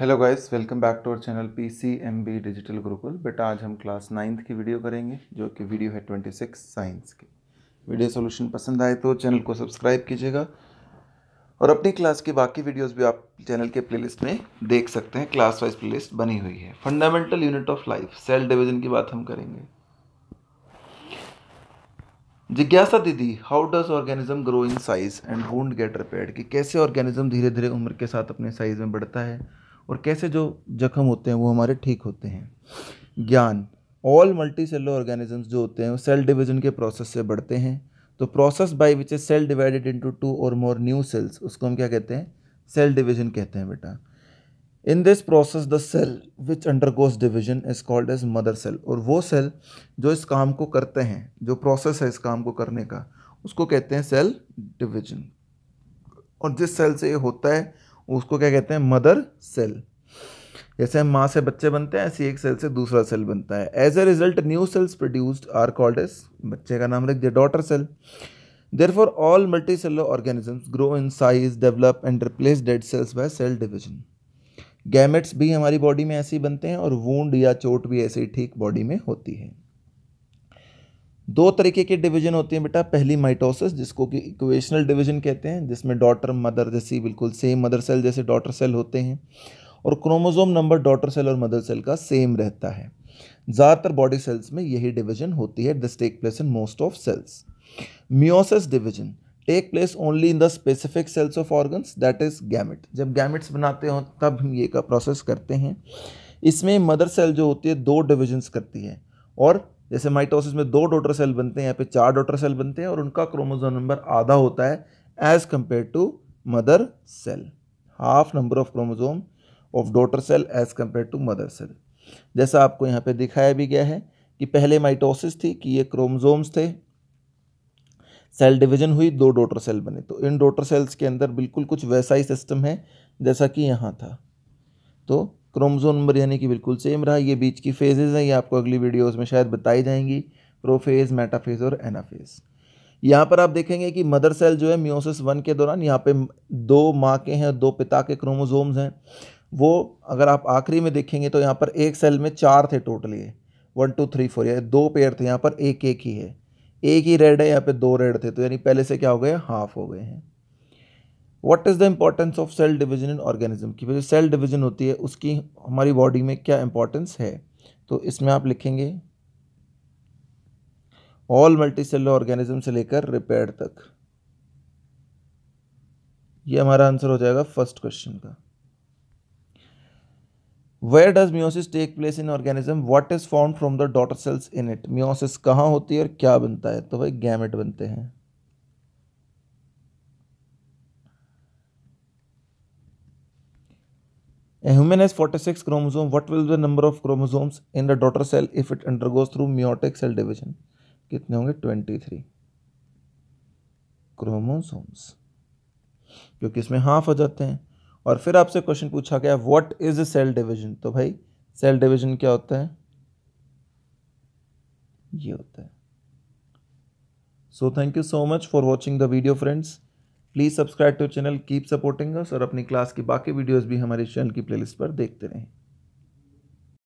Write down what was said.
Hello guys welcome back to our channel P C M B digital Gurukul बेटा आज हम class ninth की video करेंगे जो कि वीडियो है ट्वेंटी सिक्स साइंस की वीडियो सॉल्यूशन पसंद आए तो चैनल को सब्सक्राइब कीजिएगा और अपनी क्लास की बाकी वीडियोस भी आप चैनल के प्लेलिस्ट में देख सकते हैं क्लास वाइज प्ले बनी हुई है fundamental unit of life cell division की बात हम करेंगे जिज्ञासा दीदी how does organism grow in size and won't get कि कैसे ऑर्गेनिज्म धीरे धीरे उम्र के साथ अपने साइज में बढ़ता है और कैसे जो जख्म होते हैं वो हमारे ठीक होते हैं ज्ञान ऑल मल्टी सेलर ऑर्गेनिजम्स जो होते हैं वो सेल डिवीजन के प्रोसेस से बढ़ते हैं तो process by which a cell divided into two और मोर न्यू सेल्स उसको हम क्या कहते हैं सेल डिवीजन कहते हैं बेटा in this process the cell which undergoes division is called as mother cell और वो सेल जो इस काम को करते हैं जो प्रोसेस है इस काम को करने का उसको कहते हैं सेल डिवीजन और जिस सेल से ये होता है उसको क्या कहते हैं मदर सेल जैसे हम माँ से बच्चे बनते हैं ऐसे एक सेल से दूसरा सेल बनता है as a result new cells produced are called as बच्चे का नाम रख दिया daughter cell therefore all multicellular organisms grow in size develop and replace dead cells by cell division gametes भी हमारी बॉडी में ऐसे ही बनते हैं और वूंड या चोट भी ऐसे ही ठीक बॉडी में होती है दो तरीके के डिवीजन होती है बेटा पहली माइटोसिस जिसको कि इक्वेशनल डिवीजन कहते हैं जिसमें डॉटर मदर जैसी बिल्कुल सेम मदर सेल जैसे डॉटर सेल होते हैं और क्रोमोजोम नंबर डॉटर सेल और मदर सेल का सेम रहता है ज़्यादातर बॉडी सेल्स में यही डिवीजन होती है this take place in most of cells meiosis division take place only in the specific cells of organs that is gamete जब गैमिट्स बनाते हो तब हम ये का प्रोसेस करते हैं इसमें मदर सेल जो होती है दो डिविजन्स करती है और जैसे माइटोसिस में दो डॉटर सेल बनते हैं यहाँ पे चार डॉटर सेल बनते हैं और उनका क्रोमोजोम नंबर आधा होता है as compare to mother cell half number of chromosome of daughter cell as compare to mother cell जैसा आपको यहाँ पे दिखाया भी गया है कि पहले माइटोसिस थी कि ये क्रोमोजोम्स थे सेल डिवीजन हुई दो डॉटर सेल बने तो इन डॉटर सेल्स के अंदर बिल्कुल कुछ वैसा ही सिस्टम है जैसा कि यहाँ था तो क्रोमोजोम नंबर यानी कि बिल्कुल सेम रहा ये बीच की फेजेज़ हैं ये आपको अगली वीडियोज़ में शायद बताई जाएंगी प्रोफेज मेटाफेज और एनाफेज यहाँ पर आप देखेंगे कि मदर सेल जो है म्योसिस वन के दौरान यहाँ पे दो माँ के हैं दो पिता के क्रोमोजोम्स हैं वो अगर आप आखिरी में देखेंगे तो यहाँ पर एक सेल में चार थे totally one two three four यानी दो पेयर थे यहाँ पर एक एक ही है एक ही रेड है यहाँ पे दो रेड थे तो यानी पहले से क्या हो गए हाफ हो गए हैं what is the importance of cell division in organism की जो सेल डिवीजन होती है उसकी हमारी बॉडी में क्या इंपॉर्टेंस है तो इसमें आप लिखेंगे ऑल मल्टी सेलर ऑर्गेनिज्म से लेकर रिपेयर तक ये हमारा आंसर हो जाएगा फर्स्ट क्वेश्चन का where does meiosis take place in organism what is form from the daughter cells in it meiosis कहाँ होती है और क्या बनता है तो भाई गैमेट बनते हैं A human has 46 chromosomes. What will be the number of chromosomes in the daughter cell if it undergoes through meiotic cell division? कितने होंगे 23 क्रोमोसोम्स क्योंकि इसमें हाफ हो जाते हैं और फिर आपसे क्वेश्चन पूछा गया व्हाट इज सेल डिवीजन तो भाई सेल डिवीजन क्या होता है ये होता है so thank you so much for watching the video friends please subscribe to channel keep supporting us और अपनी क्लास की बाकी वीडियोस भी हमारे चैनल की प्लेलिस्ट पर देखते रहें